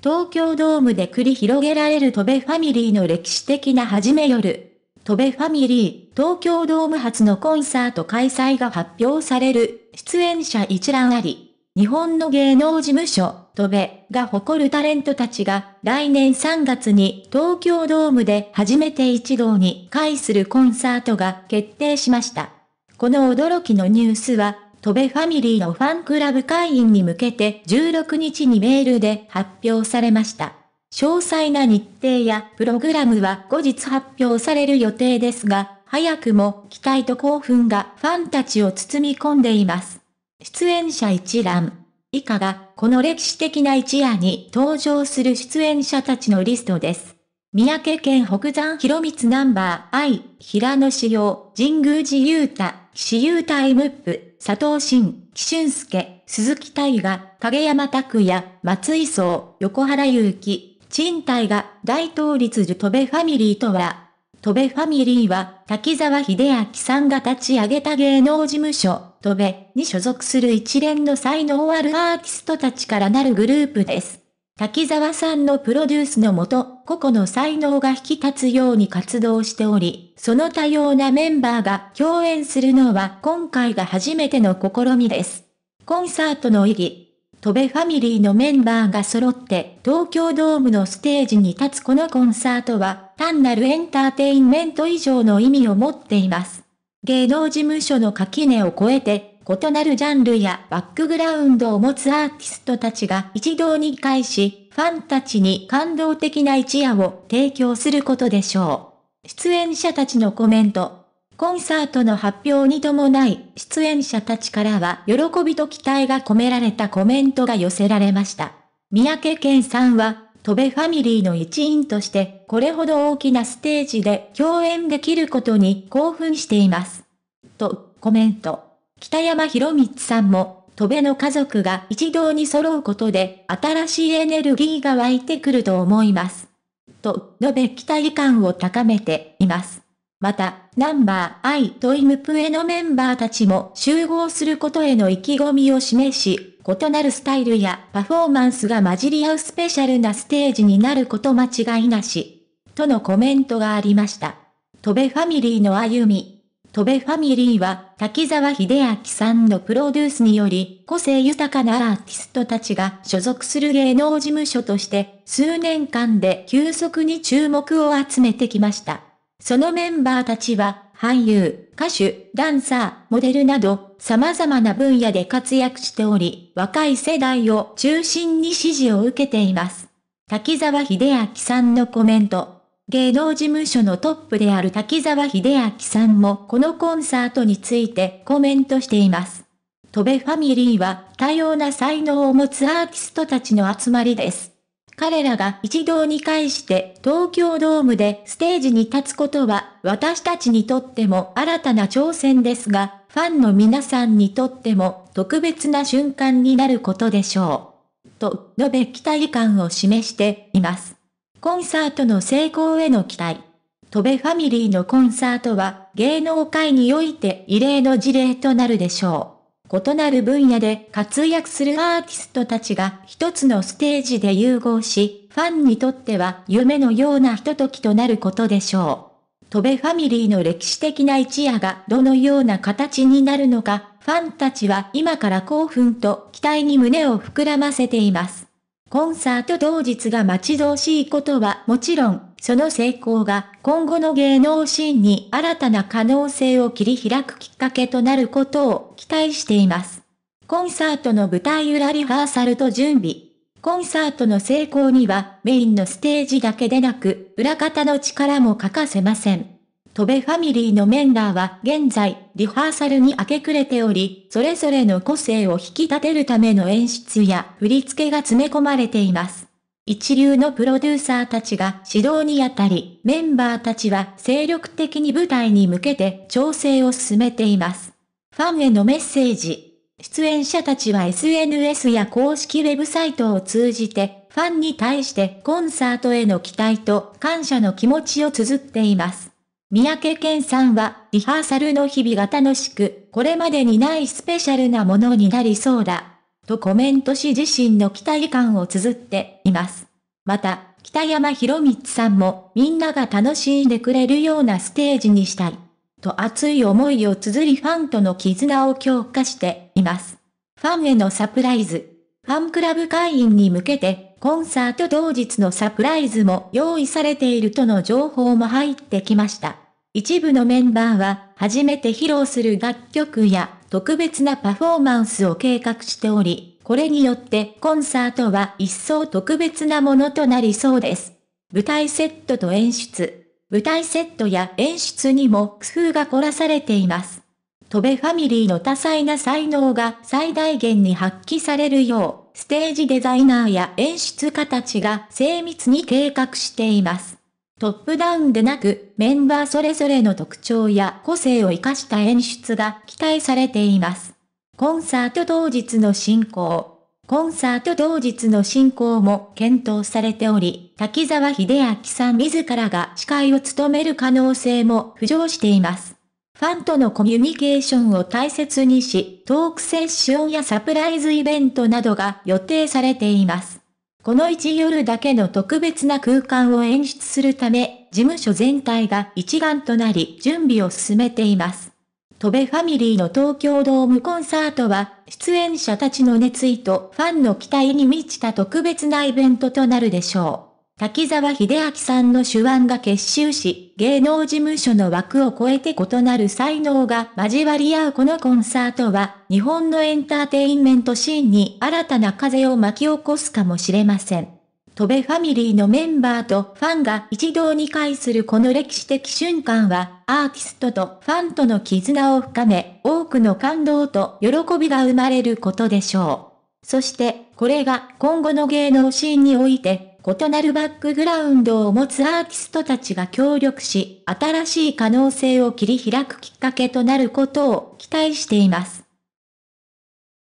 東京ドームで繰り広げられるトベファミリーの歴史的な初め夜。トベファミリー、東京ドーム初のコンサート開催が発表される、出演者一覧あり。日本の芸能事務所、トベが誇るタレントたちが、来年3月に東京ドームで初めて一堂に会するコンサートが決定しました。この驚きのニュースは、戸部ファミリーのファンクラブ会員に向けて16日にメールで発表されました。詳細な日程やプログラムは後日発表される予定ですが、早くも期待と興奮がファンたちを包み込んでいます。出演者一覧。以下が、この歴史的な一夜に登場する出演者たちのリストです。三宅県北山広光ナンバー I、平野志陽、神宮寺雄太、岸優太 M ップ。佐藤慎、紀俊介、鈴木大河、影山拓也、松井壮、横原祐希、賃貸が大統立樹戸部ファミリーとは、戸部ファミリーは、滝沢秀明さんが立ち上げた芸能事務所、戸部に所属する一連の才能あるアーティストたちからなるグループです。滝沢さんのプロデュースのもと、個々の才能が引き立つように活動しており、その多様なメンバーが共演するのは今回が初めての試みです。コンサートの意義、戸部ファミリーのメンバーが揃って東京ドームのステージに立つこのコンサートは単なるエンターテインメント以上の意味を持っています。芸能事務所の垣根を越えて異なるジャンルやバックグラウンドを持つアーティストたちが一堂に会し、ファンたちに感動的な一夜を提供することでしょう。出演者たちのコメント。コンサートの発表に伴い、出演者たちからは喜びと期待が込められたコメントが寄せられました。三宅健さんは、戸部ファミリーの一員として、これほど大きなステージで共演できることに興奮しています。と、コメント。北山博光さんも、戸辺の家族が一堂に揃うことで、新しいエネルギーが湧いてくると思います。と、述べ期待感を高めています。また、ナンバー I とイムプエのメンバーたちも集合することへの意気込みを示し、異なるスタイルやパフォーマンスが混じり合うスペシャルなステージになること間違いなし。とのコメントがありました。戸辺ファミリーの歩み。戸部ファミリーは、滝沢秀明さんのプロデュースにより、個性豊かなアーティストたちが所属する芸能事務所として、数年間で急速に注目を集めてきました。そのメンバーたちは、俳優、歌手、ダンサー、モデルなど、様々な分野で活躍しており、若い世代を中心に支持を受けています。滝沢秀明さんのコメント。芸能事務所のトップである滝沢秀明さんもこのコンサートについてコメントしています。戸部ファミリーは多様な才能を持つアーティストたちの集まりです。彼らが一堂に会して東京ドームでステージに立つことは私たちにとっても新たな挑戦ですが、ファンの皆さんにとっても特別な瞬間になることでしょう。と述べ期待感を示しています。コンサートの成功への期待。飛べファミリーのコンサートは芸能界において異例の事例となるでしょう。異なる分野で活躍するアーティストたちが一つのステージで融合し、ファンにとっては夢のようなひとときとなることでしょう。戸部ファミリーの歴史的な一夜がどのような形になるのか、ファンたちは今から興奮と期待に胸を膨らませています。コンサート当日が待ち遠しいことはもちろん、その成功が今後の芸能シーンに新たな可能性を切り開くきっかけとなることを期待しています。コンサートの舞台裏リハーサルと準備。コンサートの成功にはメインのステージだけでなく裏方の力も欠かせません。戸部ファミリーのメンバーは現在、リハーサルに明け暮れており、それぞれの個性を引き立てるための演出や振り付けが詰め込まれています。一流のプロデューサーたちが指導にあたり、メンバーたちは精力的に舞台に向けて調整を進めています。ファンへのメッセージ。出演者たちは SNS や公式ウェブサイトを通じて、ファンに対してコンサートへの期待と感謝の気持ちを綴っています。三宅健さんは、リハーサルの日々が楽しく、これまでにないスペシャルなものになりそうだ。とコメントし自身の期待感を綴っています。また、北山博光さんも、みんなが楽しんでくれるようなステージにしたい。と熱い思いを綴りファンとの絆を強化しています。ファンへのサプライズ。ファンクラブ会員に向けてコンサート当日のサプライズも用意されているとの情報も入ってきました。一部のメンバーは、初めて披露する楽曲や特別なパフォーマンスを計画しており、これによってコンサートは一層特別なものとなりそうです。舞台セットと演出。舞台セットや演出にも工夫が凝らされています。戸部ファミリーの多彩な才能が最大限に発揮されるよう、ステージデザイナーや演出家たちが精密に計画しています。トップダウンでなく、メンバーそれぞれの特徴や個性を活かした演出が期待されています。コンサート当日の進行。コンサート当日の進行も検討されており、滝沢秀明さん自らが司会を務める可能性も浮上しています。ファンとのコミュニケーションを大切にし、トークセッションやサプライズイベントなどが予定されています。この1夜だけの特別な空間を演出するため、事務所全体が一丸となり準備を進めています。戸部ファミリーの東京ドームコンサートは、出演者たちの熱意とファンの期待に満ちた特別なイベントとなるでしょう。滝沢秀明さんの手腕が結集し、芸能事務所の枠を超えて異なる才能が交わり合うこのコンサートは、日本のエンターテインメントシーンに新たな風を巻き起こすかもしれません。戸部ファミリーのメンバーとファンが一堂に会するこの歴史的瞬間は、アーティストとファンとの絆を深め、多くの感動と喜びが生まれることでしょう。そして、これが今後の芸能シーンにおいて異なるバックグラウンドを持つアーティストたちが協力し、新しい可能性を切り開くきっかけとなることを期待しています。